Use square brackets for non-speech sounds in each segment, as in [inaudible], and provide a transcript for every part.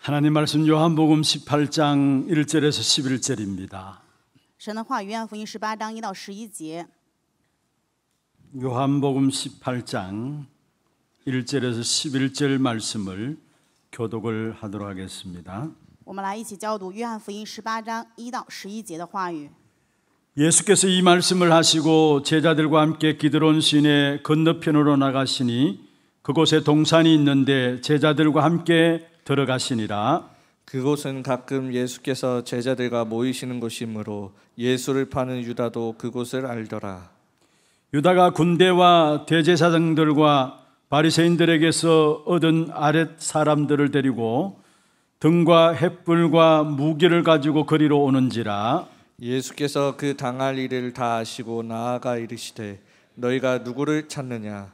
하나님 말씀 요한복음 18장 1절에서 11절입니다. 神的话，约翰福音十八章一到十一节。 요한복음 18장 1절에서 11절 말씀을 교독을 하도록 하겠습니다. 我们来一起教读约翰福音十八章一到十一节的话语。 예수께서 이 말씀을 하시고 제자들과 함께 기드론 시내 건너편으로 나가시니 그곳에 동산이 있는데 제자들과 함께 들어가시니라. 그곳은 가끔 예수께서 제자들과 모이시는 곳이므로 예수를 파는 유다도 그곳을 알더라. 유다가 군대와 대제사장들과 바리새인들에게서 얻은 아랫 사람들을 데리고 등과 횃불과 무기를 가지고 그리로 오는지라 예수께서 그 당할 일을 다 아시고 나아가 이르시되 너희가 누구를 찾느냐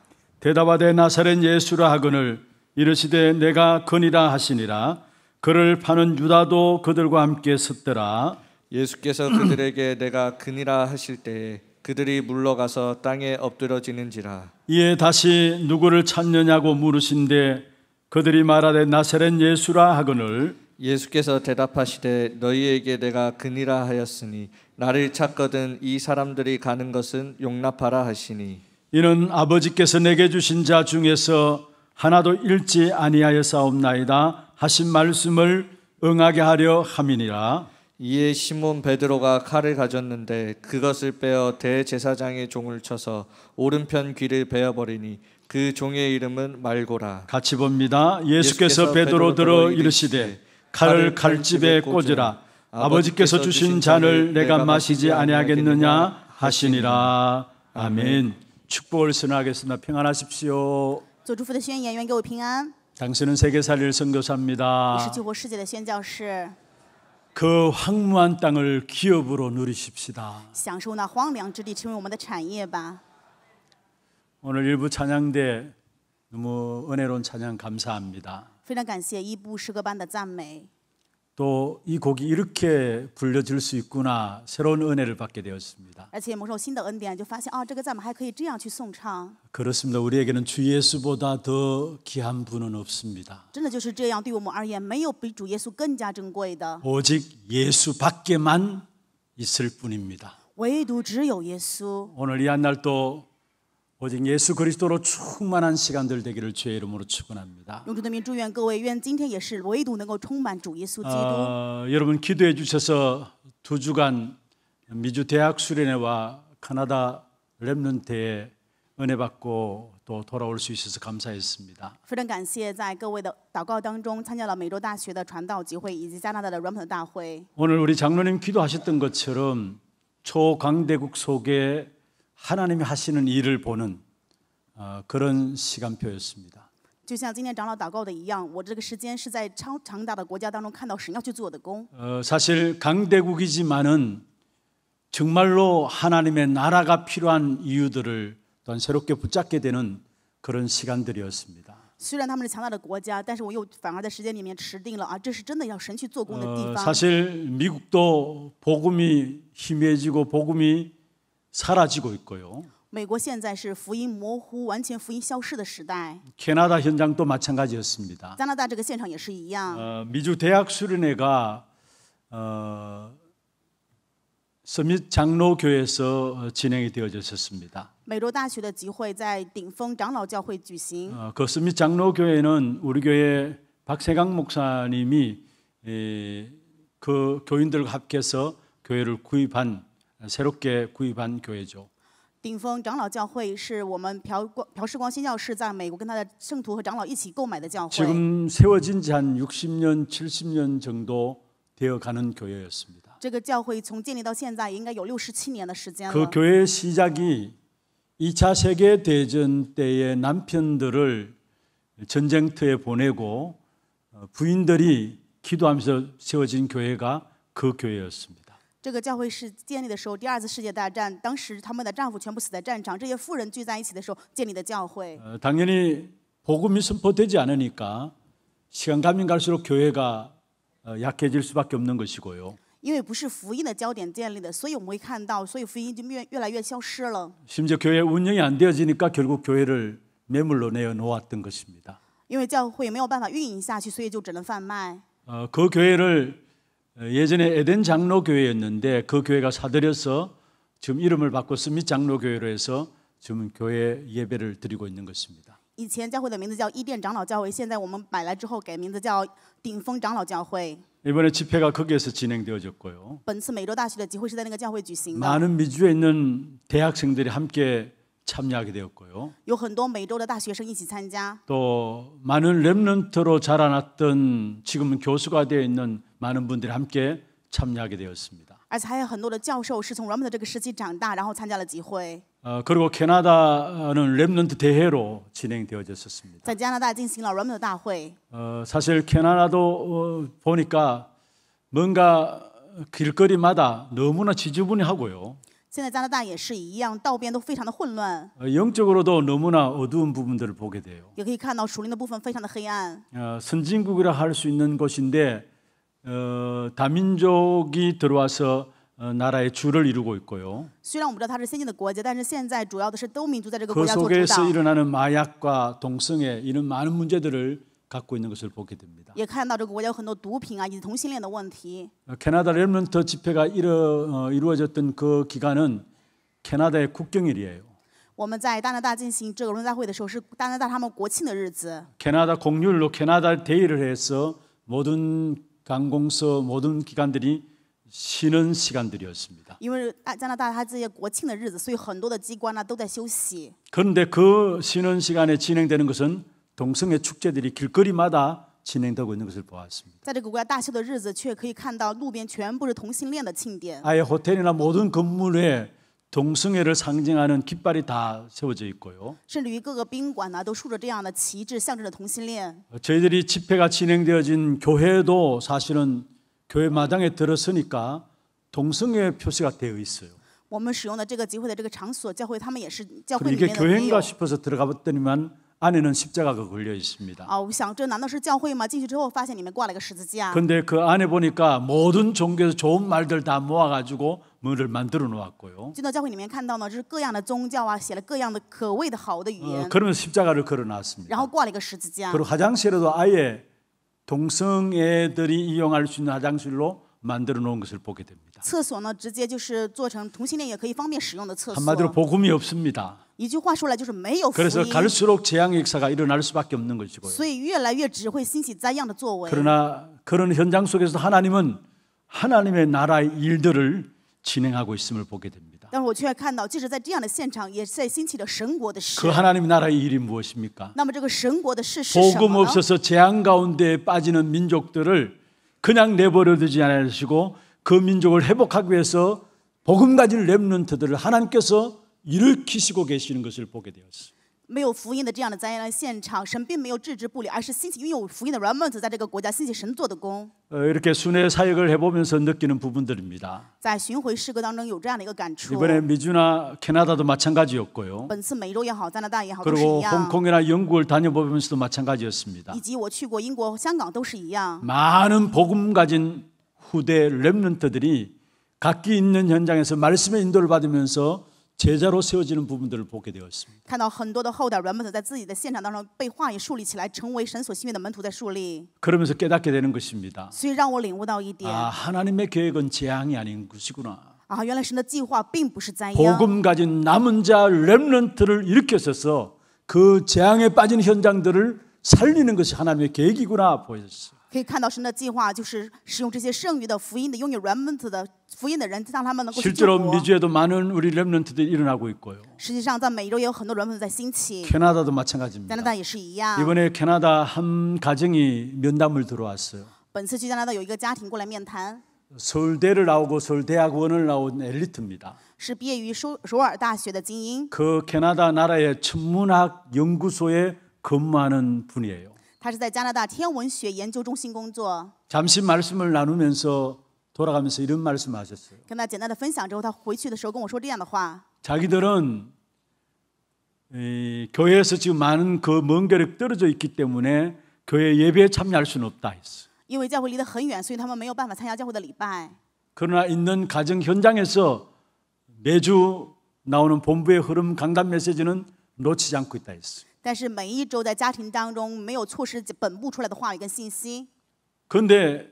대답하되 나사렛 예수라 하거늘 이르시되 내가 거니라 하시니라 그를 파는 유다도 그들과 함께 섰더라 예수께서 그들에게 [clears throat] 내가 그니라 하실 때에 그들이 물러가서 땅에 엎드러지는지라 이에 다시 누구를 찾느냐고 물으신데 그들이 말하되 나사렛 예수라 하거늘 예수께서 대답하시되 너희에게 내가 그니라 하였으니 나를 찾거든 이 사람들이 가는 것은 용납하라 하시니 이는 아버지께서 내게 주신 자 중에서 하나도 잃지 아니하여 사옵나이다 하신 말씀을 응하게 하려 함이니라. 이에 시몬 베드로가 칼을 가졌는데 그것을 빼어 대제사장의 종을 쳐서 오른편 귀를 베어 버리니 그 종의 이름은 말고라. 같이 봅니다. 예수께서, 베드로 들어 이르시되 칼을 칼집에 꽂으라. 아버지께서 주신 잔을 내가 마시지 아니하겠느냐 하시니라. 아멘. 축복을 선언하겠습니다. 평안하십시오. 祝福的宣言愿给我平安 당신은 세계 살릴 선교사입니다. 你是救活世界的宣教士，그 황무한 땅을 기업으로 누리십시다. 享受那荒凉之地成为我们的产业吧。 오늘 일부 찬양대 너무 은혜로운 찬양 감사합니다. 非常感谢一部诗歌班的赞美， 또이 곡이 이렇게 불려질 수 있구나 새로운 은혜를 받게 되었습니다. 그렇습니다. 우리에게는 주 예수보다 더 귀한 분은 없습니다. 오직 예수밖에만 있을 뿐입니다. 오늘 이한날또 오직 예수 그리스도로 충만한 시간들 되기를 주의 이름으로 축원합니다. 어, 여러분 기도해 주셔서 두 주간 미주 대학 수련회와 카나다 렘넌트에 은혜 받고 또 돌아올 수 있어서 감사했습니다. 非常感谢在各位的祷告当中参加了美洲大学的传道集会以及加拿大的 오늘 우리 장로님 기도하셨던 것처럼 초강대국 속에 하나님이 하시는 일을 보는 어, 그런 시간표였습니다. 就像今天长老祷告的一样，我这个时间是在超强大的国家当中看到神要去做的工。 어, 사실 강대국이지만은 정말로 하나님의 나라가 필요한 이유들을 또한 새롭게 붙잡게 되는 그런 시간들이었습니다. 虽然他们是强大的国家，但是我又反而在时间里面持定了啊，这是真的要神去做工的地 어, 사실 미국도 복음이 희해지고 복음이 사라지고 있고요. 미국 现在是福音模糊、完全福音消失的时代. 캐나다 현장도 마찬가지였습니다. 加拿大这个现场也是一样. 어, 미주 대학 수련회가 어, 서밋 장로교회에서 어, 진행이 되어졌었습니다. 어, 그 서밋 장로교회는 우리 교회 박세강 목사님이 에, 그 교인들과 합해서 교회를 구입한 새롭게 구입한 교회죠. 顶峰长老教会是我们朴朴世光宣教士在美国跟他的圣徒和长老一起购买的教会 지금 세워진 지 한 60년, 70년 정도 되어 가는 교회였습니다. 这个教会从建立到现在应该有六十年的时间그 교회의 시작이 2차 세계 대전 때의 남편들을 전쟁터에 보내고 어, 부인들이 기도하면서 세워진 교회가 그 교회였습니다. 这个教会是建立的时候，第二次世界大战，当时他们的丈夫全部死在战场，这些妇人聚在一起的时候建立的教会。 어, 당연 복음이 선포되지 않으니까 시간 가면 갈수록 교회가 약해질 수밖에 없는 것이고요. 因为不是福音的焦点建立的，所以我们会看到，所以福音就越越来越消失了。 심지어 교회 운영이 안 되어지니까 결국 교회를 매물로 내어 놓았던 것입니다. 因为教会没有办法运营下去，所以就只能贩卖。 어, 그 교회를 어, 예전에 에덴 장로교회였는데 그 교회가 사들여서 지금 이름을 바꿔 스밋 장로교회로 해서 지금 교회 예배를 드리고 있는 것입니다. 以前教会的名字叫伊甸长老教会，现在我们买来之后改名字叫顶峰长老教会。 이번에 집회가 거기에서 진행되어졌고요. 本次美洲大学的集会是在那个教会举行的。 많은 미주에 있는 대학생들이 함께 참여하게 되었고요. 또 많은 렘넌트로 자라났던 지금 교수가 되어 있는 많은 분들이 함께 참여하게 되었습니다. 而且还有很多的教授是从 어, 그리고 캐나다는 렘넌트 대회로 진행되어졌었습니다. 在加拿大进行了 어, 사실 캐나다도 어, 보니까 뭔가 길거리마다 너무나 지저분하고요. 现在加拿大也是一样，道边都非常的混乱。 어, 영적으로도 너무나 어두운 부분들을 보게 돼요. 也可以看到属灵的部分非常的黑暗。 어, 선진국이라 할 수 있는 곳인데 어, 다민족이 들어와서 어, 나라의 주를 이루고 있고요. 虽然我们知道它是先进的国家，但是现在主要的是都民族在这个国그 家做主 속에서 导。 일어나는 마약과 동성애 이런 많은 문제들을 갖고 있는 것을 보게 됩니다. 也看到这个国家有很多毒品啊，以及同性恋的问题。 캐나다 렐먼트 집회가 이루, 어, 이루어졌던 그 기간은 캐나다의 국경일이에요. 我们在加拿大进行这个论大会的时候，是加拿大他们国庆的日子。 캐나다 공휴일로 캐나다 데이를 해서 모든 관공서 모든 기관들이 쉬는 시간들이었습니다. 因为加拿大它这些国庆的日子所以很多的机关呢都在休息 그런데 그 쉬는 시간에 진행되는 것은 동성애 축제들이 길거리마다 진행되고 있는 것을 보았습니다. 아예 호텔이나 모든 건물에 동성애를 상징하는 깃발이 다 세워져 있고요. 저희들이 집회가 진행되어진 교회도 사실은 교회 마당에 들어서니까 동성애 표시가 되어 있어요. 我们使用的这个集会的这个场所，教会他们也是教会里面的也有 교회인가 싶어서 들어가 봤더니만 안에는 십자가가 걸려 있습니다. 啊我데그 안에 보니까 모든 종교에서 좋은 말들 다 모아 가지고 뭐를 만들어 놓았고요. 그러면 십자가를 걸어 놨습니다. 그리고 화장실에도 아예 동성 애들이 이용할 수 있는 화장실로 만들어 놓은 것을 보게 됩니다. 한마디로 복음이 없습니다. 그래서 갈수록 재앙의 역사가 일어날 수밖에 없는 것이고요. 그러나 그런 현장 속에서 하나님은 하나님의 나라의 일들을 진행하고 있음을 보게 됩니다. 그 하나님 나라의 일이 무엇입니까? 복음 없어서 재앙 가운데 빠지는 민족들을 그냥 내버려 두지 않으시고 그 민족을 회복하기 위해서 복음 가진 렘런트들을 하나님께서 일으키시고 계시는 것을 보게 되었습니다. 没有福音的这样的灾难现场，神并没有置之不理，而是兴起拥有福音的人们子在这个国家兴起神做的工。 어, 이렇게 순회 사역을 해보면서 느끼는 부분들입니다. 在巡回诗歌当中有这样的一个感触。 이번에 미주나 캐나다도 마찬가지였고요. 本次美洲也好加拿大也好 그리고 홍콩이나 영국을 다녀보면서도 마찬가지였습니다. 以及我去过英国、香港都是一样。 많은 복음 가진 후대 렘런트들이 각기 있는 현장에서 말씀의 인도를 받으면서 제자로 세워지는 부분들을 보게 되었습니다. 그러면서 깨닫게 되는 것입니다. 아, 하나님의 계획은 재앙이 아닌 것이구나. 복음 가진 남은 자 렘넌트를 일으켜서서 그 재앙에 빠진 현장들을 살리는 것이 하나님의 계획이구나 보였어요. 可以看到神的计划就是使用这些剩余的福音的拥有 remnant 的福音的人让他们能够 실제로 미주에도 많은 우리 렘넌트들이 일어나고 있고요. 实际上，在美洲也有很多 remnant 在兴起， 캐나다도 마찬가지입니다. 大也是一样。 이번에 캐나다 한 가정이 면담을 들어왔어요. 本次去加拿大有一个家庭过来面谈， 서울대를 나오고 서울대학원을 나온 엘리트입니다. 是毕业于首首尔大学的精英，그 캐나다 나라의 천문학 연구소에 근무하는 분이에요. 他是在加拿大天文学研究中心工作。 잠시 말씀을 나누면서 돌아가면서 이런 말씀하셨어요. 跟他简单的分享之后，他回去的时候跟我说这样的话： 자기들은 이, 교회에서 지금 많은 그 먼 거리 떨어져 있기 때문에 교회 예배에 참여할 수는 없다 했어因为教会离得很远，所以他们没有办法参加教会的礼拜。 그러나 있는 가정 현장에서 매주 나오는 본부의 흐름 강단 메시지는 놓치지 않고 있다 했어 但是每一周在家庭当中没有错失本部出来的话语跟信息。근데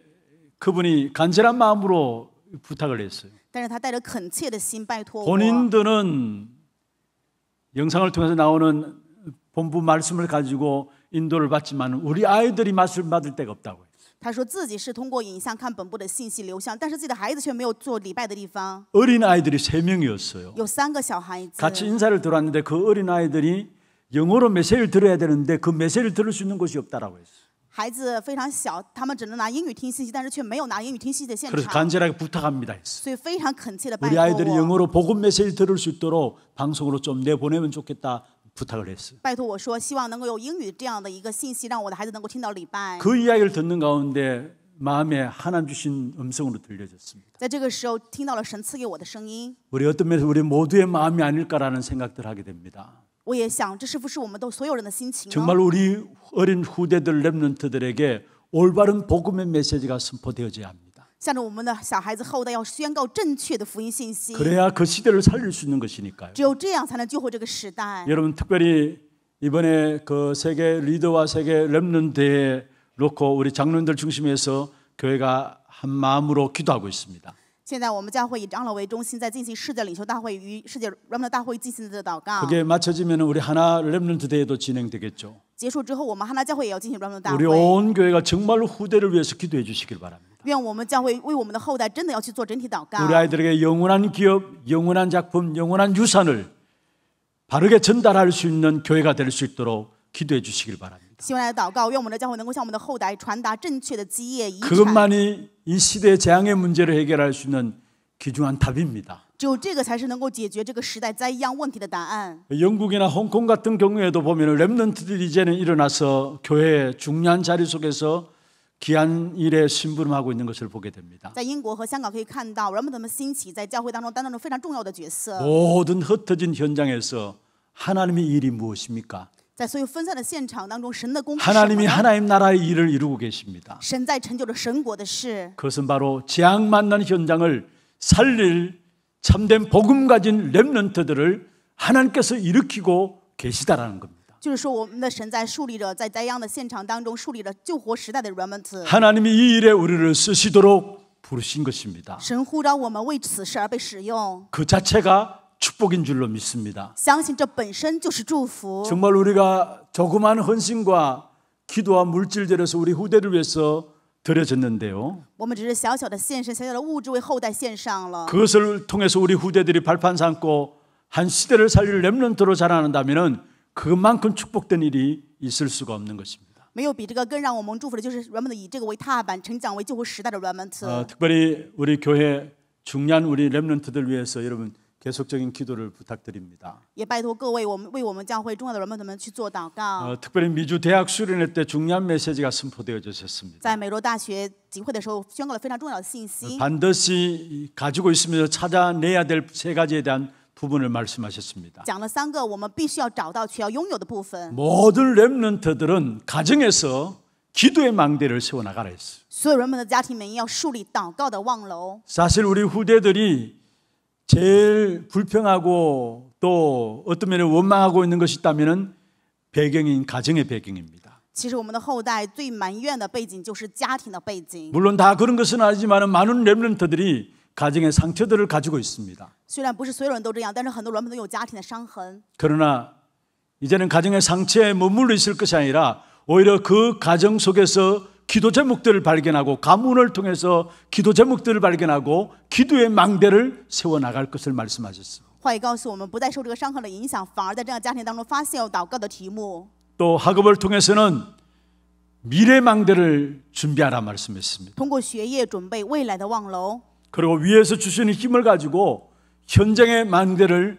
그분이간절한마음으로부탁을했어요但是他带着恳切的心拜托본인들은영상을통해서나오는본부말씀을가지고인도를받지만우리아이들이말씀받을데가없다고他说自己是通过影像看本部的信息流象，但是自己的孩子却没有做礼拜的地方。어린아이들이세명이었어요有三个小孩子。같이인사를들었는데그어린아이들이 영어로 메시지를 들어야 되는데 그 메시지를 들을 수 있는 곳이 없다라고 했어요. 孩子非常小，他们只能拿英语听信息，但是却没有拿英语听信息的现场。 그래서 간절하게 부탁합니다. 所以非常恳切的 우리 아이들이 영어로 복음 메시지 들을 수 있도록 방송으로 좀 내보내면 좋겠다 부탁을 했어요. 그 이야기를 듣는 가운데 마음에 하나님 주신 음성으로 들려졌습니다. 우리 어떤 면에서 우리 모두의 마음이 아닐까라는 생각들 하게 됩니다. 我也想这是不是我们所有人的心情 정말 우리 어린 후대들 렘넌트들에게 올바른 복음의 메시지가 선포되어져야 합니다. 그래야 그 시대를 살릴 수 있는 것이니까요. 여러분 특별히 이번에 그 세계 리더와 세계 렘넌트에 놓고 우리 장로님들 중심에서 교회가 한 마음으로 기도하고 있습니다. 现在我们教会以长老为中心，在进行世界领袖大会与世界 r a m 大会进行的祷告。 그게 맞춰지면 우리 하나 렘넌트 대회도 진행되겠죠. 结束之后，我们哈纳教会也要进行 r a m 大 우리 온 교회가 정말로 후대를 위해서 기도해 주시길 바랍니다. 愿我们教会为我们的后代真的要去做整体祷告， 우리 아이들에게 영원한 기업, 영원한 작품, 영원한 유산을 바르게 전달할 수 있는 교회가 될 수 있도록 기도해 주시길 바랍니다. 그것만이 이 시대의 재앙의 문제를 해결할 수 있는 귀중한 답입니다. 영국이나 홍콩 같은 경우에도 보면 렘넌트들이 이제는 일어나서 교회의 중요한 자리 속에서 귀한 일에 신부름하고 있는 것을 보게 됩니다. 모든 흩어진 현장에서 하나님의 일이 무엇입니까? 하나님이 하나님 나라의 일을 이루고 계십니다. 그것은 바로 재앙 만난 현장을 살릴 참된 복음 가진 렘넌트들을 하나님께서 일으키고 계시다라는 겁니다. 하나님이 이 일에 우리를 쓰시도록 부르신 것입니다. 그 자체가 축복인 줄로 믿습니다. 정말 우리가 조그만 헌신과 기도와 물질 들여서 우리 후대를 위해서 드려졌는데요. 그것을 통해서 우리 후대들이 발판 삼고 한 시대를 살릴 렘넌트로 자라난다면 그만큼 축복된 일이 있을 수가 없는 것입니다. 没有比这个更让我们祝福的就是人们以这个为踏板成长为救活时代的人们特别特우리교회중요우리렘넌트들위해서여러분 계속적인 기도를 부탁드립니다. 也拜托各位我们为我们教会重要的人们们去做祷告. 어, 특별히 미주 대학 수련회 때 중요한 메시지가 선포되어졌습니다. 在美罗大学集会的时候宣告了非常重要的信息. 반드시 가지고 있으면서 찾아내야 될 세 가지에 대한 부분을 말씀하셨습니다. 讲了三个我们必须要找到却要拥有的部分. 모든 렘넌트들은 가정에서 기도의 망대를 세워나가라 했어요. 所有人们的家庭们要树立祷告的望楼. 사실 우리 후대들이 제일 불평하고 또 어떤 면에 원망하고 있는 것이 있다면은 배경인 가정의 배경입니다. 其实我们的后代最埋怨的背景就是家庭的背景. 물론 다 그런 것은 아니지만 많은 렘런터들이 가정의 상처들을 가지고 있습니다. 虽然不是所有人都这样但是很多人都有家庭的伤痕 그러나 이제는 가정의 상처에 머물러 있을 것이 아니라 오히려 그 가정 속에서 기도 제목들을 발견하고 가문을 통해서 기도 제목들을 발견하고 기도의 망대를 세워 나갈 것을 말씀하셨습니다. 또 학업을 통해서는 미래 망대를 준비하라 말씀했습니다. 그리고 위에서 주시는 힘을 가지고 현장의 망대를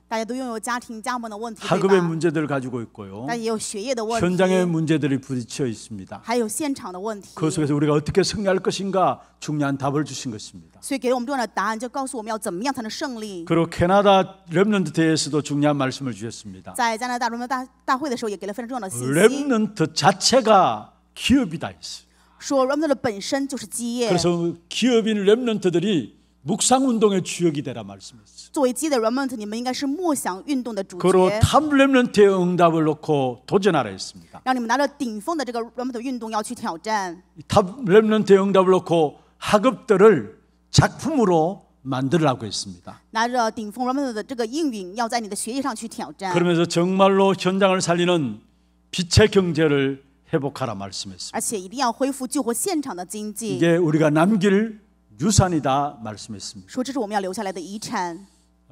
大家都拥有家庭家门 학업의 문제들을 가지고 있고요. 현장의 문제들이 부딪혀 있습니다. 그 속에서 우리가 어떻게 승리할 것인가 중요한 답을 주신 것입니다. 그리고 캐나다 렘넌트 대회에서도 중요한 말씀을 주셨습니다. 렘넌트 자체가 기업이다 했어요. 그래서 기업인 렘넌트들이 묵상 운동의 주역이 되라 말씀했어요. 그로 탑 렘넌트의 응답을 놓고 도전하라 했습니다. 让 렘넌트의 응답을 놓고 학업들을 작품으로 만들라고 했습니다. 그러면서 정말로 현장을 살리는 빛의 경제를 회복하라 말씀했습니다. 이게 우리가 남길 유산이다 말씀했습니다.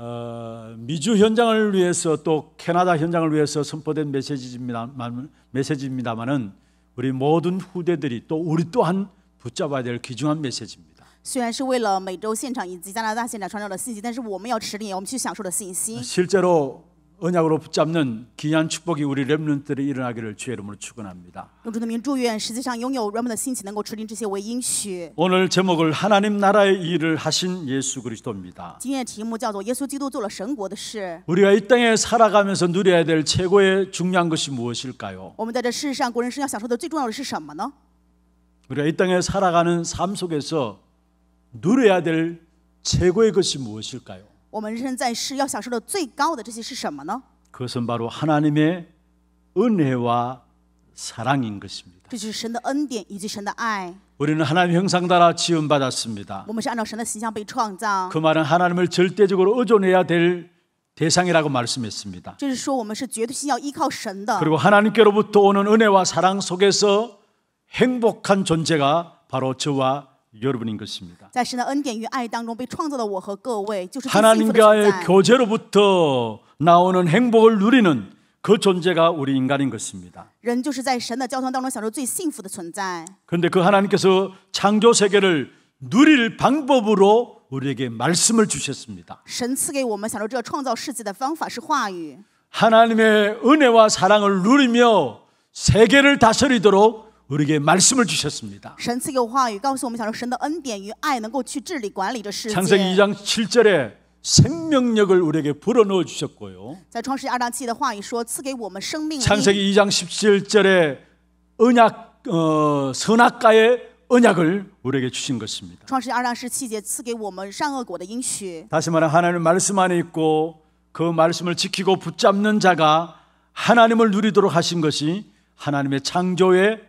어, 미주 현장을 위해서 또 캐나다 현장을 위해서 선포된 메시지입니다만 메시지입니다만은 우리 모든 후대들이 또 우리 또한 붙잡아야 될 귀중한 메시지입니다. 虽然是为了美洲现场以及加拿大现场传递的信息，但是我们要持定我们去享受的信息。 실제로 언약으로 붙잡는 귀한 축복이 우리 렘넌트들이 일어나기를 주의 이름으로 축원합니다. 오늘 제목을 하나님 나라의 일을 하신 예수 그리스도입니다. 우리가 이 땅에 살아가면서 누려야 될 최고의 중요한 것이 무엇일까요? 어? 우리가 이 땅에 살아가는 삶 속에서 누려야 될 최고의 것이 무엇일까요? 我们人生在世要享受的最高的这些是什么呢？ 그것은 바로 하나님의 은혜와 사랑인 것입니다. 这就是神的恩典以及神的爱。 우리는 하나님 형상 따라 지음 받았습니다. 그 말은 하나님을 절대적으로 의존해야 될 대상이라고 말씀했습니다. 그리고 하나님께로부터 오는 은혜와 사랑 속에서 행복한 존재가 바로 저와 여러분인 것입니다. 하나님과의 교제로부터 나오는 행복을 누리는 그 존재가 우리 인간인 것입니다. 그런데 그 하나님께서 창조 세계를 누릴 방법으로 우리에게 말씀을 주셨습니다. 하나님의 은혜와 사랑을 누리며 세계를 다스리도록 우리에게 말씀을 주셨습니다. 창세기 2장 7절에 생명력을 우리에게 불어넣어 주셨고요. 창세기 2장 17절에 언약 어, 선악과의 언약을 우리에게 주신 것입니다. 다시 말해 하나님 말씀 안에 있고 그 말씀을 지키고 붙잡는 자가 하나님을 누리도록 하신 것이 하나님의 창조의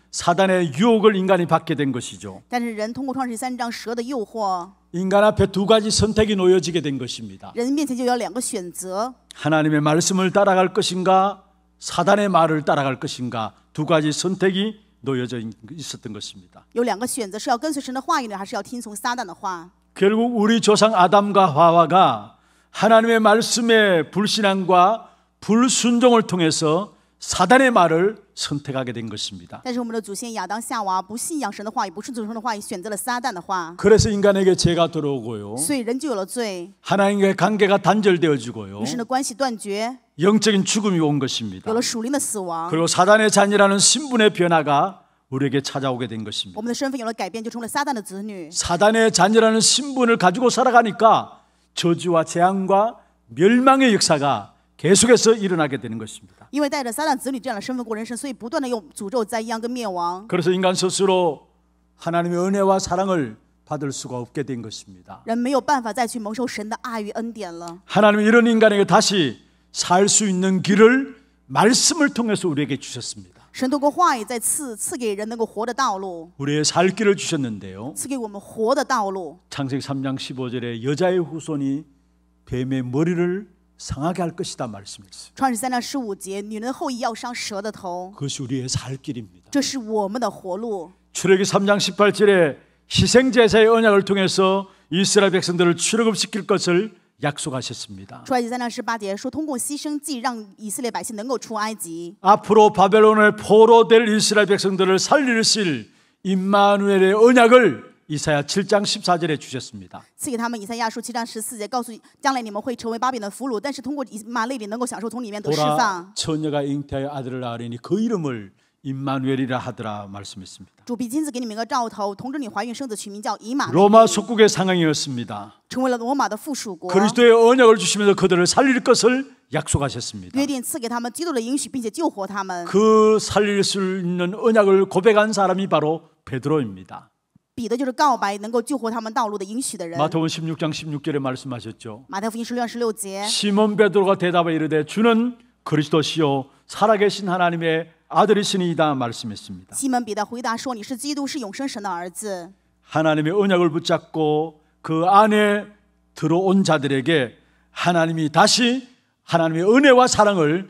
사단의 유혹을 인간이 받게 된 것이죠. 但是人通过创世三章蛇的诱惑 인간 앞에 두 가지 선택이 놓여지게 된 것입니다. 하나님의 말씀을 따라갈 것인가 사단의 말을 따라갈 것인가 두 가지 선택이 놓여져 있었던 것입니다. 결국 우리 조상 아담과 하와가 하나님의 말씀의 불신앙과 불순종을 통해서 사단의 말을 선택하게 된 것입니다. 그래서 인간에게 죄가 들어오고요. 하나님과의 관계가 단절되어지고요. 영적인 죽음이 온 것입니다. 그리고 사단의 잔이라는 신분의 변화가 우리에게 찾아오게 된 것입니다. 사단의 잔이라는 신분을 가지고 살아가니까 저주와 재앙과 멸망의 역사가 계속해서 일어나게 되는 것입니다. 因为带着撒旦子女这样的身份过人生，所以不断的用诅咒、灾殃跟灭亡。 그래서 인간 스스로 하나님의 은혜와 사랑을 받을 수가 없게 된 것입니다. 人没有办法再去蒙受神的爱与恩典了。 하나님 이런 인간에게 다시 살 수 있는 길을 말씀을 통해서 우리에게 주셨습니다. 神通过话语再次赐给人能够活的道路。 우리의 살 길을 주셨는데요. 赐给我们活的道路。 창세기 3장 15절에 여자의 후손이 뱀의 머리를 상하게 할 것이다 말씀했어요. 创 그것이 우리의 살 길입니다. 출애굽 3장 18절에 희생 제사의 언약을 통해서 이스라엘 백성들을 출애굽시킬 것을 약속하셨습니다. 앞으로 바벨론을 포로될 이스라엘 백성들을 살리실 임마누엘의 언약을 이사야 7장 14절에 주셨습니다. 처녀가 잉태하여 아들을 낳으리니 그 이름을 임마누엘이라 하더라 말씀했습니다. 로마 속국의 상황이었습니다. 그리스도의 언약을 주시면서 그들을 살릴 것을 약속하셨습니다. 그 살릴 수 있는 언약을 고백한 사람이 바로 베드로입니다. 彼得就是告白能够救活他们道路的应许的人。 마태복음 16장 16절에 말씀하셨죠. 马太福音十六章十六节， 시몬 베드로가 대답하 이르되 주는 그리스도시요 살아계신 하나님의 아들이시니이다 말씀했습니다. 西门彼得回答说：“你是基督，是永生神的儿子。 하나님의 언약을 붙잡고 그 안에 들어온 자들에게 하나님이 다시 하나님의 은혜와 사랑을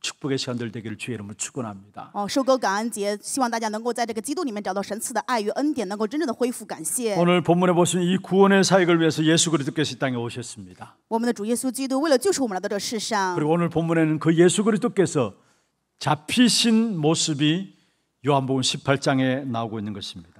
축복의 시간들 되기를 주의 이름으로 축원합니다. 어, 收割感恩节,希望大家能够在这个基督里面找到神赐的爱与恩典，能够真正的恢复感谢. 오늘 본문에 보시이 구원의 사역을 위해서 예수 그리스도께서 이 땅에 오셨습니다. 我们的主耶稣基督为了救赎我们来到这世上. 그리고 오늘 본문에는 그 예수 그리스도께서 잡히신 모습이 요한복음 18장에 나오고 있는 것입니다.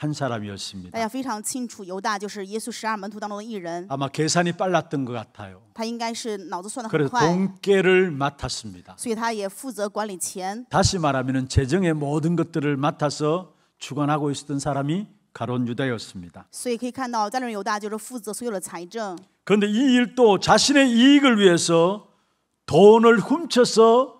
한 사람이었습니다. 大家非常清楚，犹大就是耶稣十二门徒当中的一人。 아마 계산이 빨랐던 것 같아요. 他应该是脑子算得很快。 그래서 돈깨를 맡았습니다. 所以他也负责管理钱。 다시 말하면 재정의 모든 것들을 맡아서 주관하고 있었던 사람이 가론 유다였습니다. 所以可以看到加略犹大就是负责所有的财政。 그런데 이 일도 자신의 이익을 위해서 돈을 훔쳐서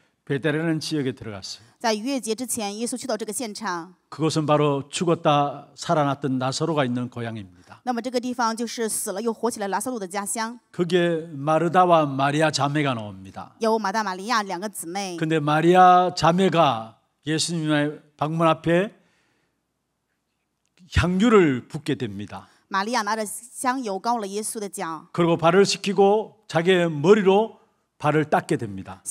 베데레는 지역에 들어갔어요. 그것은 바로 죽었다 살아났던 나사로가 있는 고향입니다. 거기에 마르다와 마리아 자매가 나옵니다. 근데 마리아 자매가 예수님의 방문 앞에 향유를 붓게 됩니다. 玛利亚 그리고 발을 씻기고 자기의 머리로 발을 닦게 됩니다.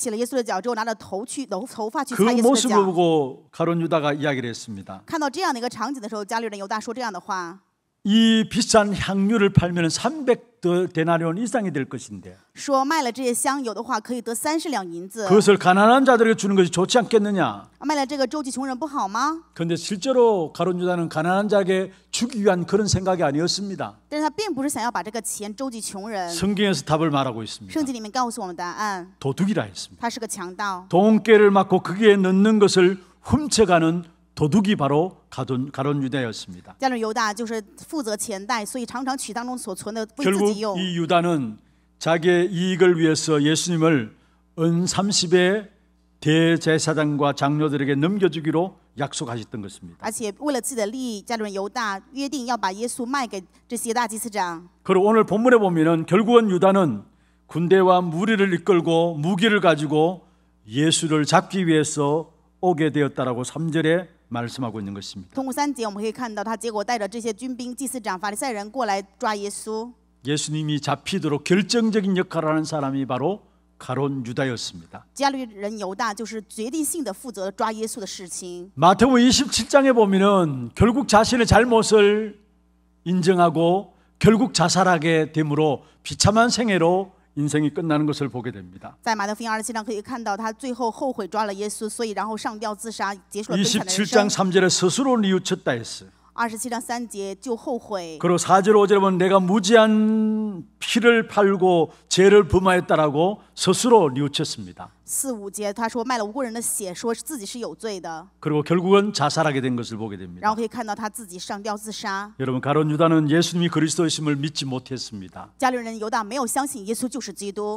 그 모습을 보고 가론 유다가 이야기를 했습니다. 이 비싼 향유를 팔면 300데나리온 이상이 될 것인데. 说卖了这些香油的话可以得30两银子. 그것을 가난한 자들에게 주는 것이 좋지 않겠느냐? 卖了这个周济穷人不好吗? 근데 실제로 가룟 유다는 가난한 자에게 주기 위한 그런 생각이 아니었습니다. 但是他并不是想要把这个钱周济穷人. 성경에서 답을 말하고 있습니다. 圣经里面告诉我们答案. 도둑이라 했습니다. 他是个强盗. 돈깨를 맞고 거기 넣는 것을 훔쳐가는 도둑이 바로 가론 가론 유다였습니다. 결국 이 유다는 자기의 이익을 위해서 예수님을 은 30의 대제사장과 장로들에게 넘겨주기로 약속하셨던 것입니다. 그리고 오늘 본문에 보면 결국은 유다는 군대와 무리를 이끌고 무기를 가지고 예수를 잡기 위해서 오게 되었다라고 3절에 말씀하고 있는 것입니다. 通过三节我们可以看到，他结果带着这些军兵、祭司长、法利赛人过来抓耶稣。 예수님이 잡히도록 결정적인 역할을 하는 사람이 바로 가론 유다였습니다. 加略人犹大就是决定性的负责抓耶稣的事情。 마태복음 27장에 보면은 결국 자신의 잘못을 인정하고 결국 자살하게 되므로 비참한 생애로 인생이 끝나는 것을 보게 됩니다. 在马太福音27章可以看到他最后后悔抓了耶稣，所以然后上吊自杀，结束了悲惨的人生。27장 3절에 스스로 뉘우쳤다 했어요. 27장 3절 就后悔. 그리고 4절 5절에 보면 내가 무지한 피를 팔고 죄를 범하였다라고 스스로 뉘우쳤습니다. 4, 5절 他 그리고 결국은 자살하게 된 것을 보게 됩니다. 여러분 가론 유다는 예수님이 그리스도이심을 믿지 못했습니다.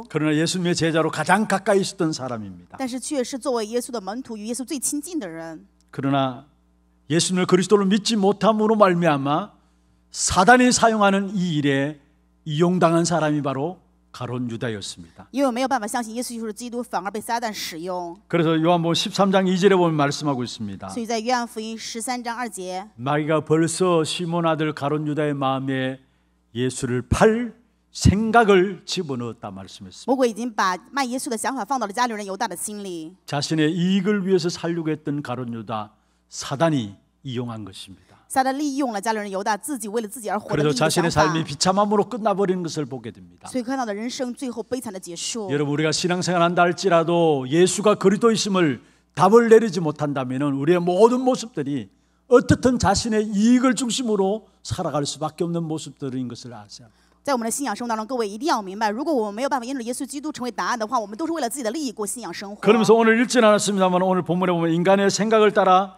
그러나 예수님의 제자로 가장 가까이 있었던 사람입니다. 그러나 예수님을 그리스도로 믿지 못함으로 말미암아 사단이 사용하는 이 일에 이용당한 사람이 바로 가론 유다였습니다. 그래서 요한복음 13장 2절에 보면 말씀하고 있습니다. 마귀가 벌써 시몬 아들 가론 유다의 마음에 예수를 팔 생각을 집어넣었다 말씀했습니다. 자신의 이익을 위해서 살려고 했던 가론 유다 사단이 이용한 것입니다. 撒旦利用了加勒人犹大自己为了自己而活的 그래서 자신의 삶이 비참함으로 끝나버리는 것을 보게 됩니다. 所以看到了人生最后悲惨的结束。 여러분 우리가 신앙생활한다 할지라도 예수가 그리스도이심을 답을 내리지 못한다면 우리의 모든 모습들이 어떻든 자신의 이익을 중심으로 살아갈 수밖에 없는 모습들인 것을 아세요. 在我们的信仰生活当中，各位一定要明白，如果我们没有办法因着耶稣基督成为答案的话，我们都是为了自己的利益过信仰生活。 그러면서 오늘 읽진 않았습니다만 오늘 본문에 보면 인간의 생각을 따라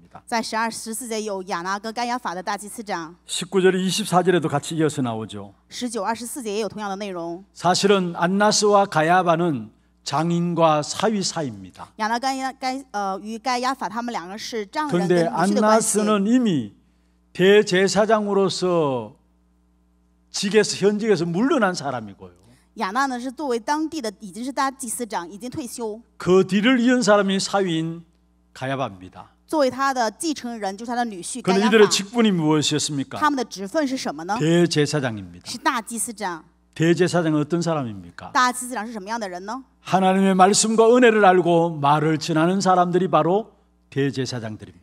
나옵니다. 1 2 1 4节有 야나가 가야法的다지司장 19절 24절에도 같이 이어서 나오죠. 19-24节也有同样的内容. 사실은 안나스와 가야바는 장인과 사위사입니다. 그런데 안나스는 이미 대제사장으로서 직에서 현직에서 물러난 사람이고요. 그 뒤를 이은 사람이 사위인 가야바입니다. 作为他그 이들의 직분이 무엇이었습니까? 他们的职分是什么呢？ 대제사장입니다. 是大祭司长。 대제사장은 어떤 사람입니까? 大祭司长是什么样的人呢？ 하나님의 말씀과 은혜를 알고 말을 전하는 사람들이 바로 대제사장들입니다.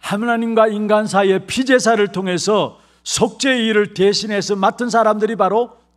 하나님과 인간 사이의 피제사를 통해서 속죄의 일을 대신해서 맡은 사람들이 바로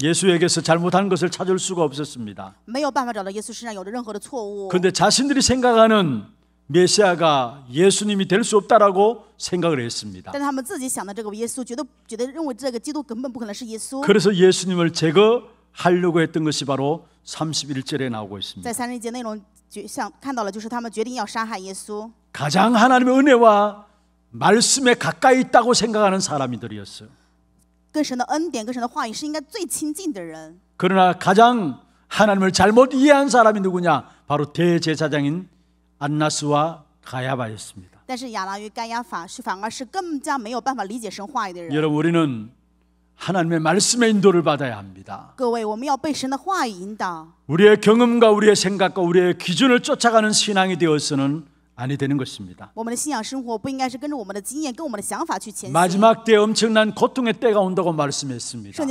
예수에게서 잘못한 것을 찾을 수가 없었습니다. 그런데 자신들이 생각하는 메시아가 예수님이 될 수 없다라고 생각을 했습니다. 그래서 예수님을 제거하려고 했던 것이 바로 31절에 나오고 있습니다. 가장 하나님의 은혜와 말씀에 가까이 있다고 생각하는 사람들이었어요. 그러나 가장 하나님을 잘못 이해한 사람이 누구냐? 바로 대제사장인 안나스와 가야바였습니다. 여러분 우리는 하나님의 말씀의 인도를 받아야 합니다. 우리의 경험과 우리의 생각과 우리의 기준을 쫓아가는 신앙이 되어서는 아니 되는 것입니다. 마지막 때 엄청난 고통의 때가 온다고 말씀했습니다.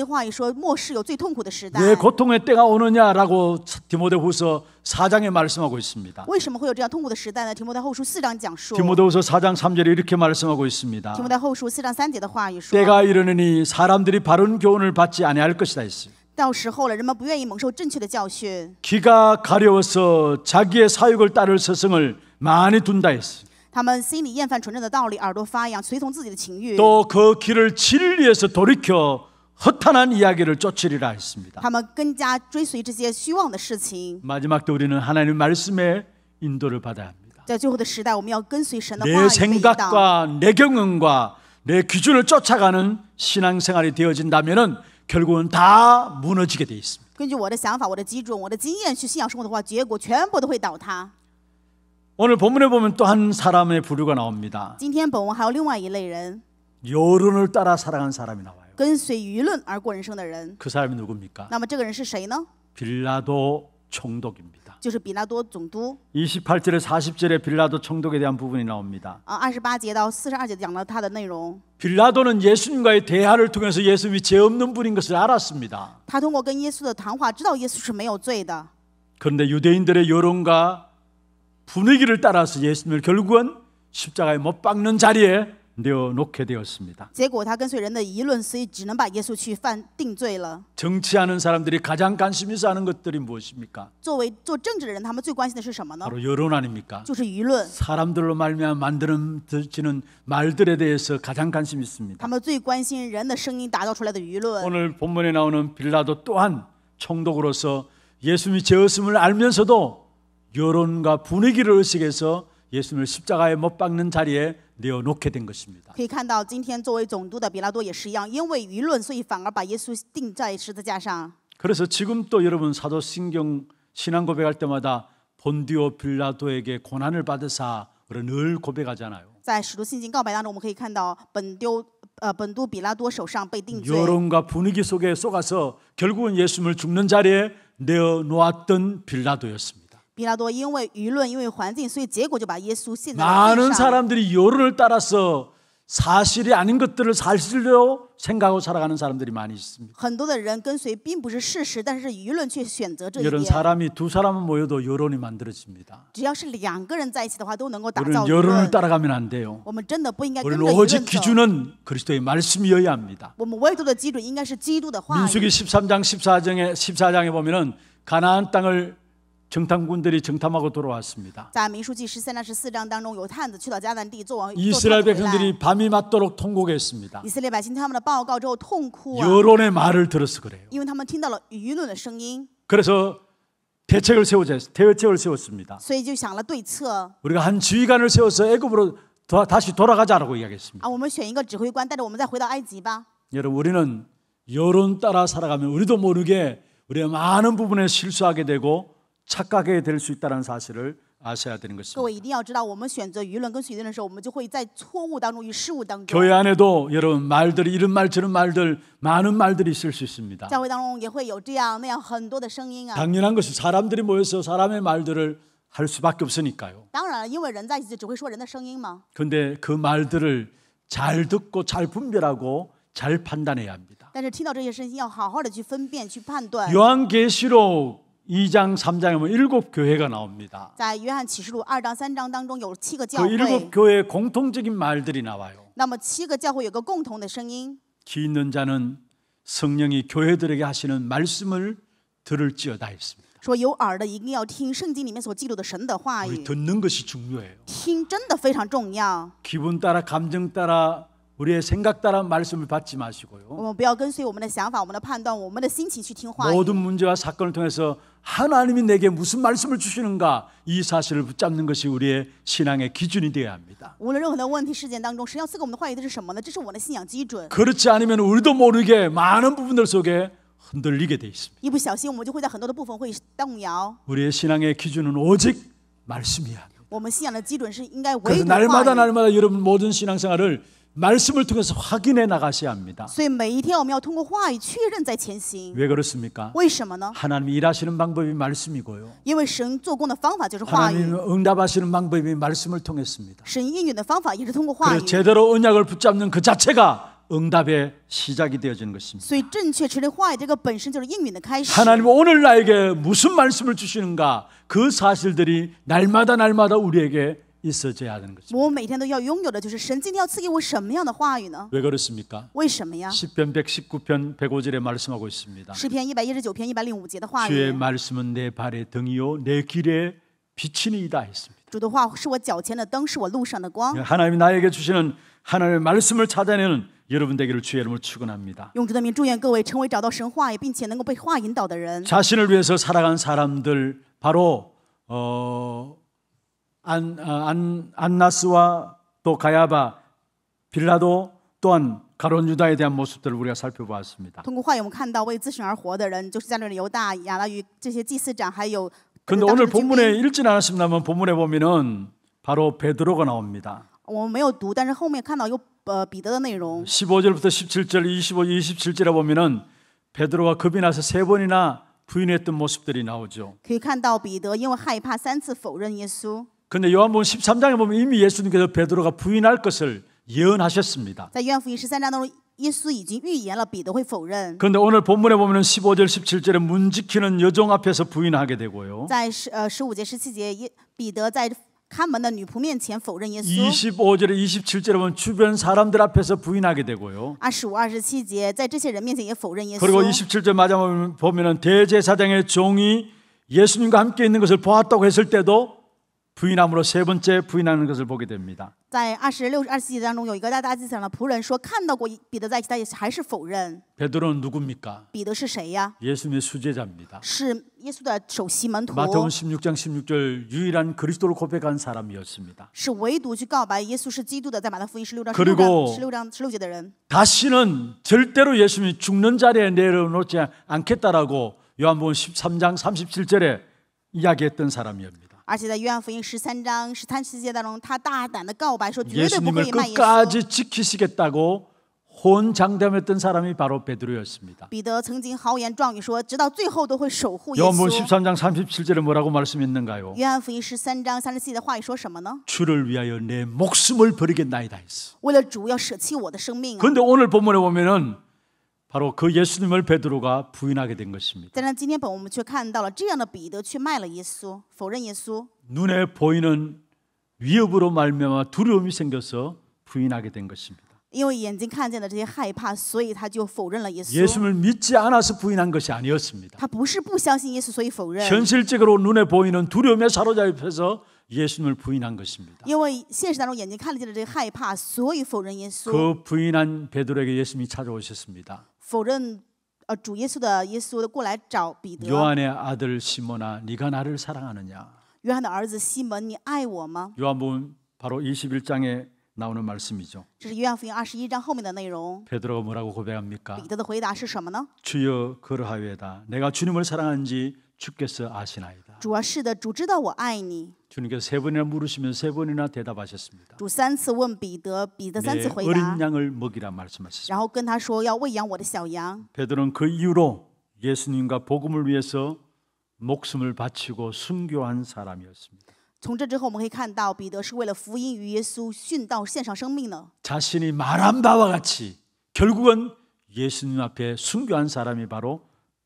왜 고통의 때가 오느냐라고 디모데후서 4장에 말씀하고 있습니다. 디모데후서 4장 3절에 이렇게 말씀하고 있습니다. 때가 이르느니 사람들이 바른 교훈을 받지 아니할 것이다 했습니 到时候了，人们不愿意蒙受正确的教训。귀가가려워서자기의사욕을따를스승을 많이 둔다 했어他们心里厌烦纯正的道理，耳朵发痒，随从自己的情欲。또그 길을 진리에서 돌이켜 허탄한 이야기를 쫓으리라 했습니다. 他们更加追随这些虚妄的事情。 마지막 때 우리는 하나님 말씀에 인도를 받아야 합니다. 在最后的时代我们要跟随神的话语引导 생각과 내 경험과 내 기준을 쫓아가는 신앙생활이 되어진다면은 결국은 다 무너지게 돼 있습니다. 根据我的想法、我的基准、我的经验去信仰生活的话，结果全部都会倒塌。 오늘 본문에 보면 또 한 사람의 부류가 나옵니다. 여론을 따라 살아간 사람이 나와요. 그 사람이 누굽니까? 빌라도 총독입니다. 28절에 40절에 빌라도 총독에 대한 부분이 나옵니다. 아, 빌라도는 예수님과의 대화를 통해서 예수님이 죄 없는 분인 것을 알았습니다. 그런데 유대인들의 여론과 분위기를 따라서 예수님을 결국은 십자가에 못 박는 자리에 내어놓게 되었습니다. 정치하는 사람들이 가장 관심 있어 하는 것들이 무엇입니까? 바로 여론 아닙니까? 사람들로 말미 만들어지는 말들에 대해서 가장 관심 있습니다. 오늘 본문에 나오는 빌라도 또한 총독으로서 예수님이 죄었음을 알면서도 여론과 분위기를 의식해서 예수님을 십자가에 못 박는 자리에 내어놓게 된 것입니다. 可以看到今天作为总督的比拉多也是一样，因为舆论，所以反而把耶稣钉在十字架上。 그래서 지금 또 여러분 사도신경 신앙 고백할 때마다 본디오 빌라도에게 고난을 받으사를 늘 고백하잖아요. 在使徒信经告白当中，我们可以看到本丢呃本都比拉多手上被定罪。 여론과 분위기 속에 속아서 결국은 예수님을 죽는 자리에 내어 놓았던 빌라도였습니다. 比拉多因为舆论，因为环境，所以结果就把耶稣献在了地 많은 上。 사람들이 여론을 따라서 사실이 아닌 것들을 사실로 생각하고 살아가는 사람들이 많이 있습니다. 很多的人跟随并不是事实，但是舆论却选择这一 이런 边。 사람이 두 사람은 모여도 여론이 만들어집니다. 只要是两个人在一起的话，都能够打造 우리는 舆 여론을 论。 따라가면 안 돼요. 我们真的不应该跟 우리는 着舆 오직 论走。 기준은 그리스도의 말씀이어야 합니다. 我们唯独的基准应该是基督的话语。 민수기 13장 14장에 14장에 보면은 가나안 땅을 정탐군들이 정탐하고 돌아왔습니다. 이스라엘 백성들이 밤이 맞도록 통곡했습니다. 여론의 말을 들어서 그래요. 그래서 대책을 세우자 대책을 세웠습니다. 우리가 한 지휘관을 세워서 애굽으로 다시 돌아가자라고 이야기했습니다. 여러분 우리는 여론 따라 살아가면 우리도 모르게 우리가 많은 부분에 실수하게 되고 착각하게 될수 있다는 사실을 아셔야 되는 것입니다. 我们选择舆论跟的时候我们就会在错误当中与失误当中 교회 안에도 여러분 말들이 런말 저런 말들 많은 말들이 있을 수 있습니다. 会有这样那样很多的声音啊 당연한 것이 사람들이 모여서 사람의 말들을 할 수밖에 없으니까요. 当然，因为人在一起只会说人的声音嘛。 근데 그 말들을 잘 듣고 잘 분별하고 잘 판단해야 합니다. 但是听到这些声音要好好的去分辨去判断。요한계시록 2장 3장에 보면 일곱 교회가 나옵니다. 그 일곱 교회의 공통적인 말들이 나와요. 那 있는 자는 성령이 교회들에게 하시는 말씀을 들을지어다 했습니다. 说有耳的一定要听圣经里面所记录的神的话语。 듣는 것이 중요해요. 听真的非常重要. 기분 따라 감정 따라 우리의 생각 따라 말씀을 받지 마시고요. 모든 문제와 사건을 통해서 하나님이 내게 무슨 말씀을 주시는가 이 사실을 붙잡는 것이 우리의 신앙의 기준이 되어야 합니다. 그렇지 않으면 우리도 모르게 많은 부분들 속에 흔들리게 돼 있습니다. 우리의 신앙의 기준은 오직 말씀이야. 그래서 날마다 날마다 여러분 모든 신앙생활을 말씀을 통해서 확인해 나가셔야 합니다. 왜 그렇습니까? 하나님 일하시는 방법이 말씀이고요. 하나님 응답하시는 방법이 말씀을 통했습니다. 제대로 언약을 붙잡는 그 자체가 응답의 시작이 되어지는 것입니다. 하나님 오늘 나에게 무슨 말씀을 주시는가? 그 사실들이 날마다 날마다 우리에게 있어져야 하는 것죠我每왜 그렇습니까? 시편 119편 105절에 말씀하고 있습니다. 시편 주의 말씀은 내 발의 등이요 내 길의 빛이니이다 했습니다. 하나님 나에게 주시는 하나님의 말씀을 찾아내는 여러분 되기를 주의 이름으로 축원합니다. 자신을 위해서 살아간 사람들 바로 어 안, 어, 안, 안나스와 또 가야바, 빌라도 또한 가론 유다에 대한 모습들을 우리가 살펴보았습니다. 通过我看到为自而活的人就是加勒人犹大亚拉这些祭司长还有 근데 오늘 본문에 읽진 않았습니다만 본문에 보면은 바로 베드로가 나옵니다. 我没有读但是后面看到有彼得的内容 15절부터 17절 25 27절에 보면은 베드로가 겁이 나서 세 번이나 부인했던 모습들이 나오죠. 근데 요한복음 13장에 보면 이미 예수님께서 베드로가 부인할 것을 예언하셨습니다. 그런데 오늘 본문에 보면 15절 17절에 문 지키는 여종 앞에서 부인하게 되고요. 25절에 27절에 보면 주변 사람들 앞에서 부인하게 되고요. 25, 그리고 27절 마지막 보면 대제사장의 종이 예수님과 함께 있는 것을 보았다고 했을 때도 부인함으로 세 번째 부인하는 것을 보게 됩니다. 在二十六二十七节当中有一个大祭司长的仆人说看到过彼得在其他也还是否认 베드로는 누굽니까? 彼得是谁呀？ 예수님의 수제자입니다. 是耶稣的首席门徒， 마태복음 16장 16절 유일한 그리스도를 고백한 사람이었습니다. 是唯独去告白耶稣是基督的在马太福音十六章十그리고十六章十六节的人 다시는 절대로 예수님 죽는 자리에 내려놓지 않겠다라고 요한복음 13장 37절에 이야기했던 사람이었습니다. 而且在约 끝까지 지키시겠다고 혼장담했던 사람이 바로 베드로였습니다. 요한복음 13장 37절에 뭐라고 말씀했는가요? 주를 위하여 내 목숨을 버리겠나이다 했어. 为了데 오늘 본문에 보면은 바로 그 예수님을 베드로가 부인하게 된 것입니다. 눈에 보이는 위협으로 말미암아 두려움이 생겨서 부인하게 된 것입니다. 예수를 믿지 않아서 부인한 것이 아니었습니다. 현실적으로 눈에 보이는 두려움에 사로잡혀서 예수님을 부인한 것입니다. 그 부인한 베드로에게 예수님이 찾아오셨습니다. 否认呃主耶稣的 요한의 아들 시몬아 네가 나를 사랑하느냐? 约翰的儿子西门你爱 요한복음 바로 21장에 나오는 말씀이죠. 베드로가 뭐라고 고백합니까? 주여 그러하외다. 내가 주님을 사랑한지 주께서 아시나이다. 主啊，是的，主知道我爱你。 주님께서 세 번이나 물으시면 세 번이나 대답하셨습니다. 主三次问彼得，彼得三次回 어린 양을 먹이라 말씀하셨습니다. 然后跟他说要喂养我的小羊。 베드로는 그 이후로 예수님과 복음을 위해서 목숨을 바치고 순교한 사람이었습니다. 从这之后，我们可以看到彼得是为了福音与耶稣殉道，献上生命呢。 자신이 말한 바와 같이 결국은 예수님 앞에 순교한 사람이 바로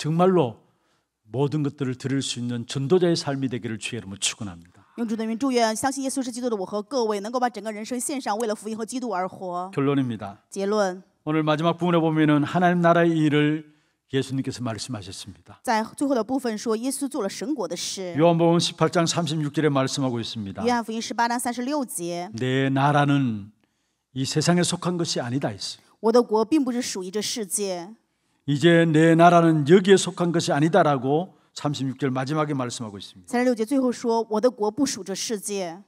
정말로 모든 것들을 드릴 수 있는 전도자의 삶이 되기를 주의 이름으로 축원합니다. 결론입니다. 结论， 오늘 마지막 부분에 보면은 하나님 나라의 일을 예수님께서 말씀하셨습니다. 요한복음 18장 36절에 말씀하고 있습니다. 내 나라는 이 세상에 속한 것이 아니다 했어요. 이제 내 나라는 여기에 속한 것이 아니다라고 36절 마지막에 말씀하고 있습니다.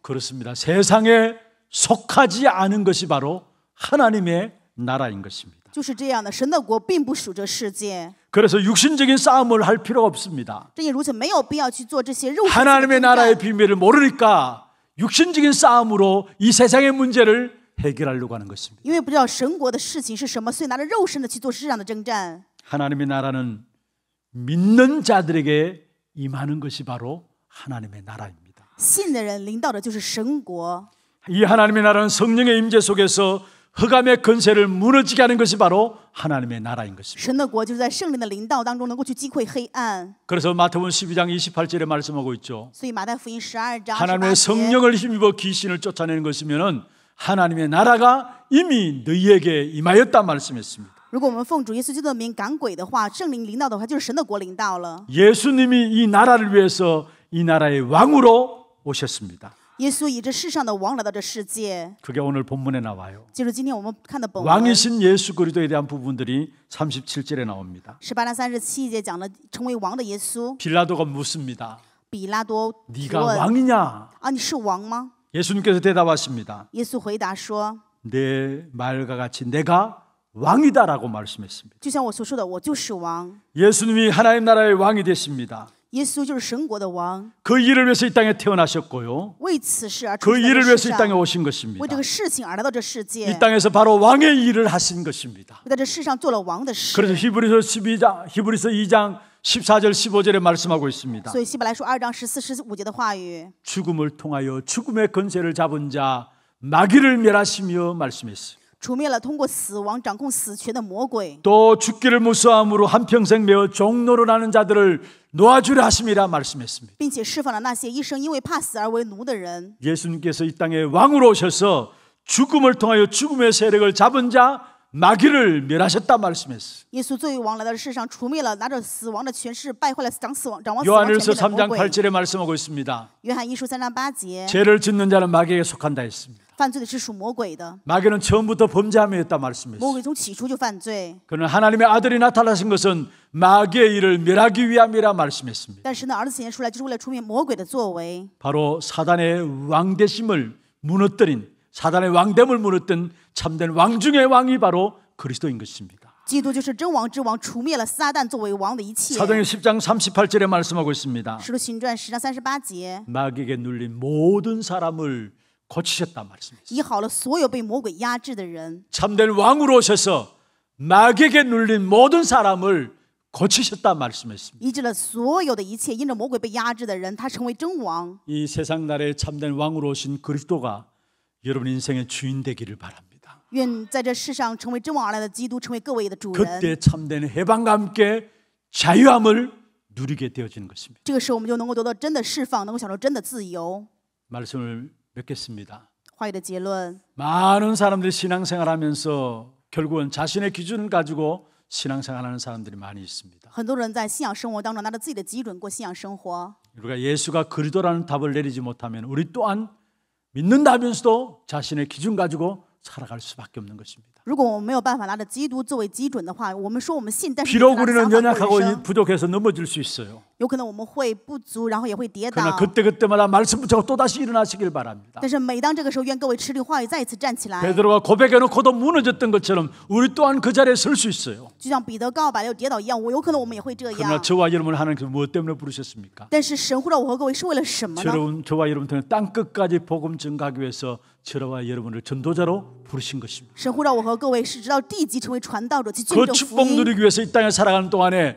그렇습니다. 세상에 속하지 않은 것이 바로 하나님의 나라인 것입니다. 就是这样的,神的国并不属这世界. 그래서 육신적인 싸움을 할 필요 없습니다. 这如此没有必要去做这些肉 하나님의 나라의 비밀을 모르니까 육신적인 싸움으로 이 세상의 문제를 해결하려고 하는 것입니다. 因为不知道神国的事情是什么，所以拿着肉身的去做世上的征战。 하나님의 나라는 믿는 자들에게 임하는 것이 바로 하나님의 나라입니다. 이 하나님의 나라는 성령의 임재 속에서 흑암의 근세를 무너지게 하는 것이 바로 하나님의 나라인 것입니다. 그래서 마태복음 12장 28절에 말씀하고 있죠. 하나님의 성령을 힘입어 귀신을 쫓아내는 것이면은 하나님의 나라가 이미 너희에게 임하였다 말씀했습니다. 如果我们奉主耶稣基督的名赶鬼的话，圣灵临到的话，就是神的国临到了。 예수님이 이 나라를 위해서 이 나라의 왕으로 오셨습니다. 예수以这世上的王来到这世界 그게 오늘 본문에 나와요. 就是今天我们看的本文 왕이신 예수 그리스도에 대한 부분들이 37절에 나옵니다. 十八章三十七节讲了成为王的耶稣， 빌라도가 묻습니다. 比拉多提 네가 问 왕이냐? 啊，你是王吗？ 예수님께서 대답하십니다. 예수回答说，내 말과 같이 내가 왕이다라고 말씀했습니다. 예수님이 하나님 나라의 왕이 되십니다. 그 일을 위해서 이 땅에 태어나셨고요. 그 일을 위해서 이 땅에 오신 것입니다. 이 땅에서 바로 왕의 일을 하신 것입니다. 그래서 히브리서 12장 히브리서 2장 14절 15절에 말씀하고 있습니다. 죽음을 통하여 죽음의 권세를 잡은 자 마귀를 멸하시며 말씀했습니다. 또 죽기를 무서함으로 한평생 매어 종로로나는 자들을 놓아주려 하심이라 말씀했습니다. 예수님께서 이 땅에 왕으로 오셔서 죽음을 통하여 죽음의 세력을 잡은 자 마귀를 멸하셨다 말씀했어. 예수 요한일서 3장 8절에 말씀하고 있습니다. 죄를 짓는 자는 마귀에게 속한다 했습니다. 마귀는 처음부터 범죄함이었다 말씀했어. 魔鬼 그는 하나님의 아들이 나타나신 것은 마귀의 일을 멸하기 위함이라 말씀했습니다. 바로 사단의 왕 되심을 무너뜨린 사단의 왕됨을 무너뜨 참된 왕 중의 왕이 바로 그리스도인 것입니다. 사도행 10장 38절에 말씀하고 있습니다. 마귀에게 눌린 모든 사람을 고치셨단 말씀입니다. 참된 왕으로 오셔서 마귀에게 눌린 모든 사람을 고치셨다 말씀했습니다. 이 세상 나라의 참된 왕으로 오신 그리스도가 여러분 인생의 주인 되기를 바랍니다. 그때 참된 해방과 함께 자유함을 누리게 되어지는 것입니다. 말씀을 맺겠습니다. 많은 사람들이 신앙생활하면서 결국은 자신의 기준을 가지고 신앙생활하는 사람들이 많이 있습니다. 우리가 예수가 그리도라는 답을 내리지 못하면 우리 또한 믿는다면서도 자신의 기준 가지고 살아갈 수밖에 없는 것입니다. 비록 우리는 연약하고 부족해서 넘어질 수 있어요. 그러나 그때그때마다 말씀 붙잡고 또다시 일어나시길 바랍니다. 베드로가 고백해놓고도 무너졌던 것처럼 우리 또한 그 자리에 설 수 있어요. 그러나 저와 여러분을 하나님께서 그 무엇 때문에 부르셨습니까? 但러분 저와 여러분들은 땅끝까지 복음 증가하기 위해서 저와 여러분을 전도자로 부르신 것입니다. 그 축복 누리기 위해서 이 땅에 살아가는 동안에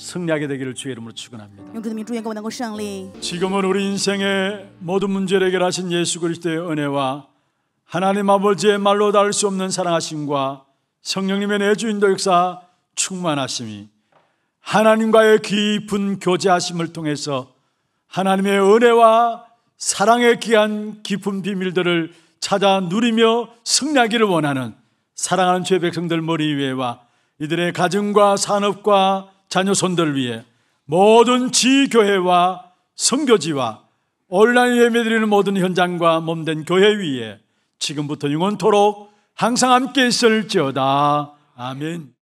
승리하게 되기를 주의 이름으로 축원합니다. 지금은 우리 인생의 모든 문제를 해결하신 예수 그리스도의 은혜와 하나님 아버지의 말로 닿을 수 없는 사랑하심과 성령님의 내주인도 역사 충만하심이 하나님과의 깊은 교제하심을 통해서 하나님의 은혜와 사랑의 귀한 깊은 비밀들을 찾아 누리며 승리하기를 원하는 사랑하는 죄 백성들 머리 위에와 이들의 가정과 산업과 자녀손들을 위해 모든 지교회와 성교지와 온라인 예배드리는 모든 현장과 몸된 교회 위에 지금부터 영원토록 항상 함께 있을지어다. 아멘.